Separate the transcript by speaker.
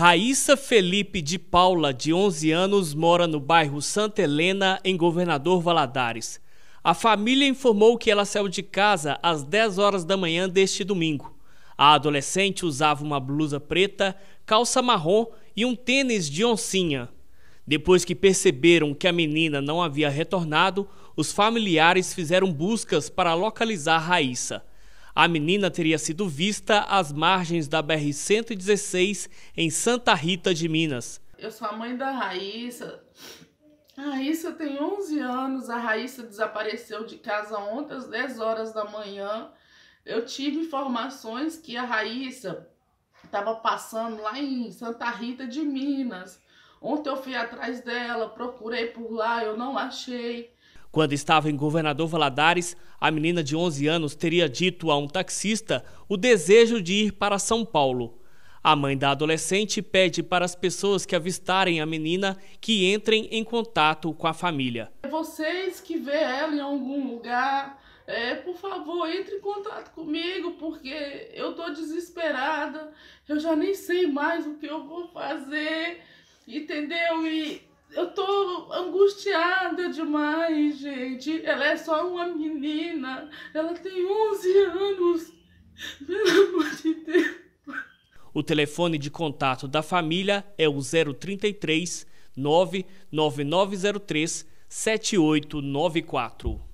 Speaker 1: Raíssa Felipe de Paula, de 11 anos, mora no bairro Santa Helena, em Governador Valadares. A família informou que ela saiu de casa às 10 horas da manhã deste domingo. A adolescente usava uma blusa preta, calça marrom e um tênis de oncinha. Depois que perceberam que a menina não havia retornado, os familiares fizeram buscas para localizar Raíssa. A menina teria sido vista às margens da BR-116 em Santa Rita de Minas.
Speaker 2: Eu sou a mãe da Raíssa. A Raíssa tem 11 anos. A Raíssa desapareceu de casa ontem às 10 horas da manhã. Eu tive informações que a Raíssa estava passando lá em Santa Rita de Minas. Ontem eu fui atrás dela, procurei por lá, eu não achei.
Speaker 1: Quando estava em Governador Valadares, a menina de 11 anos teria dito a um taxista o desejo de ir para São Paulo. A mãe da adolescente pede para as pessoas que avistarem a menina que entrem em contato com a família.
Speaker 2: É vocês que vê ela em algum lugar, é, por favor, entre em contato comigo, porque eu tô desesperada, eu já nem sei mais o que eu vou fazer, entendeu? E eu tô angustiada nada demais, gente. Ela é só uma menina. Ela tem 11 anos. Pelo amor
Speaker 1: de Deus. O telefone de contato da família é o 033 99903 7894.